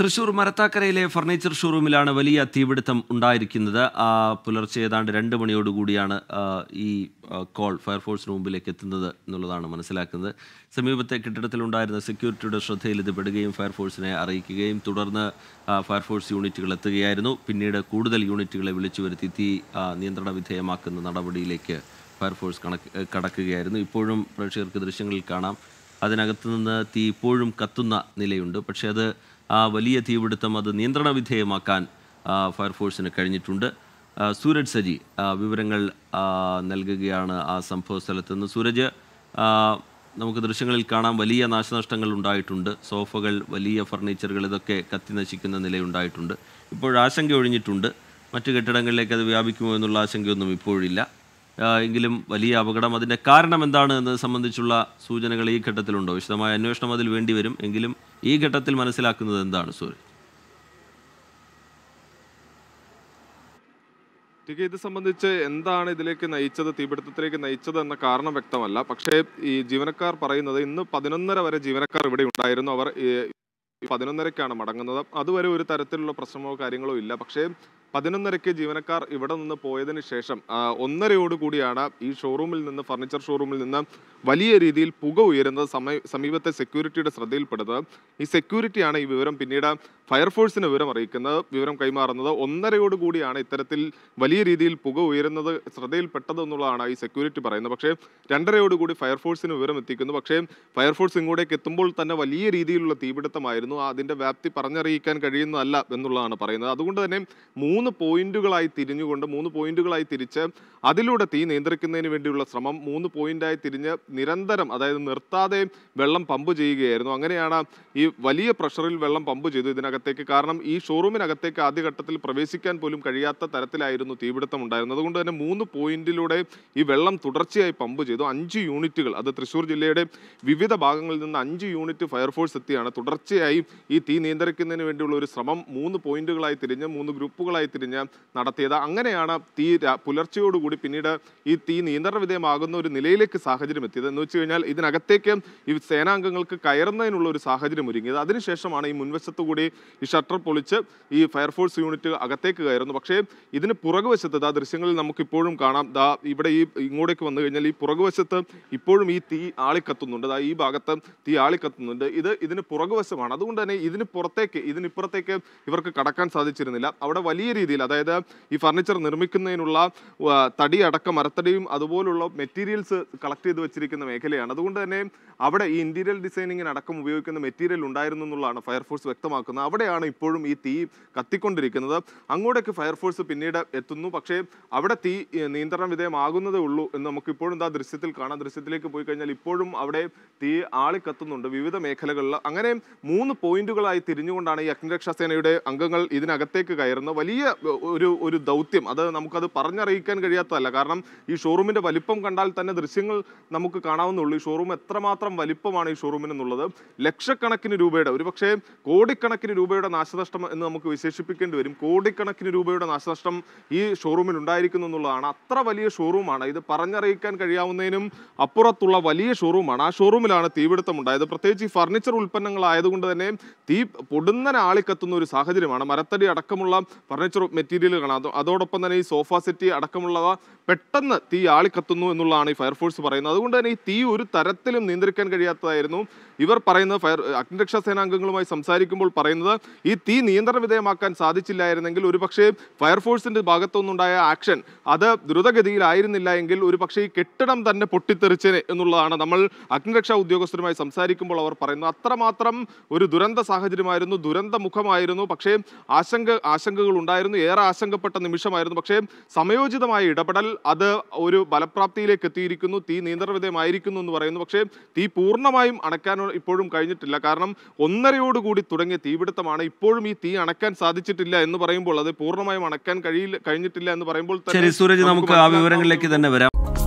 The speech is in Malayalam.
തൃശൂർ മരത്താക്കരയിലെ ഫർണിച്ചർ ഷോറൂമിലാണ് വലിയ തീപിടുത്തം ഉണ്ടായിരിക്കുന്നത് പുലർച്ചെ ഏതാണ്ട് രണ്ട് മണിയോടുകൂടിയാണ് ഈ കോൾ ഫയർഫോഴ്സിന് മുമ്പിലേക്ക് എത്തുന്നത് എന്നുള്ളതാണ് മനസ്സിലാക്കുന്നത് സമീപത്തെ കെട്ടിടത്തിലുണ്ടായിരുന്ന സെക്യൂരിറ്റിയുടെ ശ്രദ്ധയിൽ ഇത് പെടുകയും ഫയർഫോഴ്സിനെ അറിയിക്കുകയും തുടർന്ന് ഫയർഫോഴ്സ് യൂണിറ്റുകൾ എത്തുകയായിരുന്നു പിന്നീട് കൂടുതൽ യൂണിറ്റുകളെ വിളിച്ചു വരുത്തി തീ നിയന്ത്രണ വിധേയമാക്കുന്ന നടപടിയിലേക്ക് ഫയർഫോഴ്സ് കണക്ക് കടക്കുകയായിരുന്നു ഇപ്പോഴും പ്രേക്ഷകർക്ക് ദൃശ്യങ്ങളിൽ കാണാം അതിനകത്തു നിന്ന് തീ ഇപ്പോഴും കത്തുന്ന നിലയുണ്ട് പക്ഷേ അത് ആ വലിയ തീപിടുത്തം അത് നിയന്ത്രണ വിധേയമാക്കാൻ ഫയർഫോഴ്സിന് കഴിഞ്ഞിട്ടുണ്ട് സൂരജ് സജി വിവരങ്ങൾ നൽകുകയാണ് ആ സംഭവ സ്ഥലത്ത് നിന്ന് സൂരജ് നമുക്ക് ദൃശ്യങ്ങളിൽ കാണാം വലിയ നാശനഷ്ടങ്ങൾ ഉണ്ടായിട്ടുണ്ട് സോഫകൾ വലിയ ഫർണിച്ചറുകൾ ഇതൊക്കെ കത്തി നശിക്കുന്ന നിലയുണ്ടായിട്ടുണ്ട് ഇപ്പോൾ ആശങ്ക ഒഴിഞ്ഞിട്ടുണ്ട് മറ്റു കെട്ടിടങ്ങളിലേക്ക് അത് വ്യാപിക്കുമോ എന്നുള്ള ആശങ്കയൊന്നും ഇപ്പോഴില്ല എങ്കിലും വലിയ അപകടം അതിൻ്റെ കാരണം എന്താണ് എന്നത് സംബന്ധിച്ചുള്ള സൂചനകൾ ഈ ഘട്ടത്തിലുണ്ടോ വിശദമായ അന്വേഷണം അതിൽ വേണ്ടിവരും എങ്കിലും ഈ ഘട്ടത്തിൽ മനസ്സിലാക്കുന്നത് എന്താണ് സൂര്യ ടിക്ക് ഇത് സംബന്ധിച്ച് എന്താണ് ഇതിലേക്ക് നയിച്ചത് തീപിടുത്തത്തിലേക്ക് നയിച്ചത് എന്ന കാരണം വ്യക്തമല്ല പക്ഷേ ഈ ജീവനക്കാർ പറയുന്നത് ഇന്ന് പതിനൊന്നര വരെ ജീവനക്കാർ ഇവിടെ ഉണ്ടായിരുന്നു അവർ പതിനൊന്നരക്കാണ് മടങ്ങുന്നത് അതുവരെ ഒരു തരത്തിലുള്ള പ്രശ്നമോ കാര്യങ്ങളോ ഇല്ല പക്ഷേ പതിനൊന്നരയ്ക്ക് ജീവനക്കാർ ഇവിടെ നിന്ന് പോയതിന് ശേഷം ഒന്നരയോട് കൂടിയാണ് ഈ ഷോറൂമിൽ നിന്ന് ഫർണിച്ചർ ഷോറൂമിൽ നിന്ന് വലിയ രീതിയിൽ പുക ഉയരുന്നത് സമീപത്തെ സെക്യൂരിറ്റിയുടെ ശ്രദ്ധയിൽപ്പെടുന്നത് ഈ സെക്യൂരിറ്റിയാണ് ഈ വിവരം പിന്നീട് ഫയർഫോഴ്സിന് വിവരം അറിയിക്കുന്നത് വിവരം കൈമാറുന്നത് ഒന്നരയോട് കൂടിയാണ് ഇത്തരത്തിൽ വലിയ രീതിയിൽ പുക ഉയരുന്നത് ശ്രദ്ധയിൽപ്പെട്ടത് എന്നുള്ളതാണ് ഈ സെക്യൂരിറ്റി പറയുന്നത് പക്ഷേ രണ്ടരയോടുകൂടി ഫയർഫോഴ്സിന് വിവരം എത്തിക്കുന്നു പക്ഷേ ഫയർഫോഴ്സ് ഇങ്ങോട്ടേക്ക് എത്തുമ്പോൾ തന്നെ വലിയ രീതിയിലുള്ള തീപിടുത്തമായിരുന്നു അതിൻ്റെ വ്യാപ്തി പറഞ്ഞറിയിക്കാൻ കഴിയുന്നതല്ല എന്നുള്ളതാണ് പറയുന്നത് അതുകൊണ്ട് തന്നെ മൂന്ന് പോയിന്റുകളായി തിരിഞ്ഞുകൊണ്ട് മൂന്ന് പോയിന്റുകളായി തിരിച്ച് അതിലൂടെ തീ നിയന്ത്രിക്കുന്നതിന് വേണ്ടിയുള്ള ശ്രമം മൂന്ന് പോയിന്റായി തിരിഞ്ഞ് നിരന്തരം അതായത് നിർത്താതെ വെള്ളം പമ്പ് ചെയ്യുകയായിരുന്നു അങ്ങനെയാണ് ഈ വലിയ പ്രഷറിൽ വെള്ളം പമ്പ് ചെയ്തു ഇതിനകത്ത് ഷോറൂമിനകത്തേക്ക് കാരണം ഈ ഷോറൂമിനകത്തേക്ക് ആദ്യഘട്ടത്തിൽ പ്രവേശിക്കാൻ പോലും കഴിയാത്ത തരത്തിലായിരുന്നു തീപിടുത്തം ഉണ്ടായിരുന്നത് അതുകൊണ്ട് തന്നെ മൂന്ന് പോയിന്റിലൂടെ ഈ വെള്ളം തുടർച്ചയായി പമ്പ് ചെയ്തു അഞ്ച് യൂണിറ്റുകൾ അത് തൃശ്ശൂർ ജില്ലയുടെ വിവിധ ഭാഗങ്ങളിൽ നിന്ന് അഞ്ച് യൂണിറ്റ് ഫയർഫോഴ്സ് എത്തിയാണ് തുടർച്ചയായി ഈ തീ നിയന്ത്രിക്കുന്നതിന് വേണ്ടിയുള്ള ഒരു ശ്രമം മൂന്ന് പോയിന്റുകളായി തിരിഞ്ഞ് മൂന്ന് ഗ്രൂപ്പുകളായി തിരിഞ്ഞ് നടത്തിയത് അങ്ങനെയാണ് തീ പുലർച്ചയോടുകൂടി പിന്നീട് ഈ തീ നിയന്ത്രണ വിധേയമാകുന്ന ഒരു നിലയിലേക്ക് സാഹചര്യം എത്തിയത് എന്ന് വെച്ച് കഴിഞ്ഞാൽ ഇതിനകത്തേക്ക് ഈ സേനാംഗങ്ങൾക്ക് കയറുന്നതിനുള്ള ഒരു സാഹചര്യം ഒരുങ്ങിയത് അതിനുശേഷമാണ് ഈ മുൻവശത്തുകൂടി ഈ ഷട്ടർ പൊളിച്ച് ഈ ഫയർഫോഴ്സ് യൂണിറ്റ് അകത്തേക്ക് കയറുന്നു പക്ഷേ ഇതിന് പുറകുവശത്ത് ദാ ദൃശ്യങ്ങളിൽ നമുക്കിപ്പോഴും കാണാം ദാ ഇവിടെ ഈ ഇങ്ങോട്ടേക്ക് വന്നു കഴിഞ്ഞാൽ ഈ പുറകുവശത്ത് ഇപ്പോഴും ഈ തീ ആളിക്കത്തുന്നുണ്ട് ദാ ഈ ഭാഗത്ത് തീ ആളിക്കത്തുന്നുണ്ട് ഇത് ഇതിന് പുറകുവശമാണ് അതുകൊണ്ട് തന്നെ ഇതിന് പുറത്തേക്ക് ഇതിനിപ്പുറത്തേക്ക് ഇവർക്ക് കടക്കാൻ സാധിച്ചിരുന്നില്ല അവിടെ വലിയ രീതിയിൽ അതായത് ഈ ഫർണിച്ചർ നിർമ്മിക്കുന്നതിനുള്ള തടി അടക്ക മരത്തടിയും അതുപോലുള്ള മെറ്റീരിയൽസ് കളക്ട് ചെയ്ത് വെച്ചിരിക്കുന്ന മേഖലയാണ് അതുകൊണ്ട് തന്നെ അവിടെ ഈ ഇന്റീരിയർ ഡിസൈനിങ്ങിന് അടക്കം ഉപയോഗിക്കുന്ന മെറ്റീരിയൽ ഉണ്ടായിരുന്നു എന്നുള്ളതാണ് ഫയർഫോഴ്സ് വ്യക്തമാക്കുന്നത് അവിടെ അവിടെയാണ് ഇപ്പോഴും ഈ തീ കത്തിക്കൊണ്ടിരിക്കുന്നത് അങ്ങോട്ടേക്ക് ഫയർഫോഴ്സ് പിന്നീട് എത്തുന്നു പക്ഷേ അവിടെ തീ നിയന്ത്രണ വിധേയമാകുന്നതേ ഉള്ളൂ എന്ന് ഇപ്പോഴും ആ ദൃശ്യത്തിൽ കാണാം ദൃശ്യത്തിലേക്ക് പോയി കഴിഞ്ഞാൽ ഇപ്പോഴും അവിടെ തീ ആളിക്കത്തുന്നുണ്ട് വിവിധ മേഖലകളിൽ അങ്ങനെ മൂന്ന് പോയിന്റുകളായി തിരിഞ്ഞുകൊണ്ടാണ് ഈ അഗ്നിരക്ഷാസേനയുടെ അംഗങ്ങൾ ഇതിനകത്തേക്ക് കയറുന്നത് വലിയ ഒരു ഒരു ദൗത്യം അത് നമുക്കത് പറഞ്ഞറിയിക്കാൻ കഴിയാത്തതല്ല കാരണം ഈ ഷോറൂമിന്റെ വലിപ്പം കണ്ടാൽ തന്നെ ദൃശ്യങ്ങൾ നമുക്ക് കാണാവുന്നുള്ളൂ ഈ ഷോറൂം എത്രമാത്രം വലിപ്പമാണ് ഈ ഷോറൂമിനെന്നുള്ളത് ലക്ഷക്കണക്കിന് രൂപയുടെ പക്ഷേ കോടിക്കണക്കിന് രൂപയുടെ നാശനഷ്ടം എന്ന് നമുക്ക് വിശേഷിപ്പിക്കേണ്ടി വരും കോടിക്കണക്കിന് രൂപയുടെ നാശനഷ്ടം ഈ ഷോറൂമിൽ ഉണ്ടായിരിക്കുന്നു എന്നുള്ളതാണ് അത്ര വലിയ ഷോറൂമാണ് ഇത് പറഞ്ഞറിയിക്കാൻ കഴിയാവുന്നതിനും അപ്പുറത്തുള്ള വലിയ ഷോറൂമാണ് ആ ഷോറൂമിലാണ് തീപിടുത്തം ഉണ്ടായത് പ്രത്യേകിച്ച് ഈ ഫർണിച്ചർ ഉൽപ്പന്നങ്ങളായതുകൊണ്ട് തന്നെ തീ പൊടുന്നനെ ആളിക്കത്തുന്ന ഒരു സാഹചര്യമാണ് മരത്തടി അടക്കമുള്ള ഫർണിച്ചർ മെറ്റീരിയലുകളാണ് അതോടൊപ്പം തന്നെ ഈ സോഫ സെറ്റി അടക്കമുള്ളവ പെട്ടെന്ന് തീ ആളിക്കത്തുന്നു എന്നുള്ളതാണ് ഈ ഫയർഫോഴ്സ് പറയുന്നത് അതുകൊണ്ട് തന്നെ ഈ തീ ഒരു തരത്തിലും നിയന്ത്രിക്കാൻ കഴിയാത്തതായിരുന്നു ഇവർ പറയുന്നത് ഫയർ അഗ്നിരക്ഷാ സേനാംഗങ്ങളുമായി സംസാരിക്കുമ്പോൾ പറയുന്നത് ഈ തീ നിയന്ത്രണ വിധേയമാക്കാൻ സാധിച്ചില്ലായിരുന്നെങ്കിൽ ഒരുപക്ഷെ ഫയർഫോഴ്സിൻ്റെ ഭാഗത്തുനിന്നുണ്ടായ ആക്ഷൻ അത് ദ്രുതഗതിയിലായിരുന്നില്ല എങ്കിൽ ഒരുപക്ഷെ ഈ കെട്ടിടം തന്നെ പൊട്ടിത്തെറിച്ചേ എന്നുള്ളതാണ് നമ്മൾ അഗ്നിരക്ഷാ ഉദ്യോഗസ്ഥരുമായി സംസാരിക്കുമ്പോൾ അവർ പറയുന്നത് അത്രമാത്രം ഒരു ദുരന്ത സാഹചര്യമായിരുന്നു ദുരന്ത മുഖമായിരുന്നു പക്ഷേ ആശങ്ക ആശങ്കകൾ ഉണ്ടായിരുന്നു ഏറെ ആശങ്കപ്പെട്ട നിമിഷമായിരുന്നു പക്ഷേ സമയോചിതമായ ഇടപെടൽ അത് ഒരു ഫലപ്രാപ്തിയിലേക്ക് എത്തിയിരിക്കുന്നു തീ നിയന്ത്രണ വിധേയമായിരിക്കുന്നു എന്ന് പറയുന്നു പക്ഷേ തീ പൂർണ്ണമായും അണയ്ക്കാൻ ഇപ്പോഴും കഴിഞ്ഞിട്ടില്ല കാരണം ഒന്നരയോടുകൂടി തുടങ്ങിയ തീപിടുത്തമാണ് ഇപ്പോഴും ഈ തീ അണക്കാൻ സാധിച്ചിട്ടില്ല എന്ന് പറയുമ്പോൾ അത് പൂർണ്ണമായും അണക്കാൻ കഴിയില്ല കഴിഞ്ഞിട്ടില്ല എന്ന് പറയുമ്പോൾ ശരി സൂരജ് നമുക്ക് ആ വിവരങ്ങളിലേക്ക് തന്നെ വരാം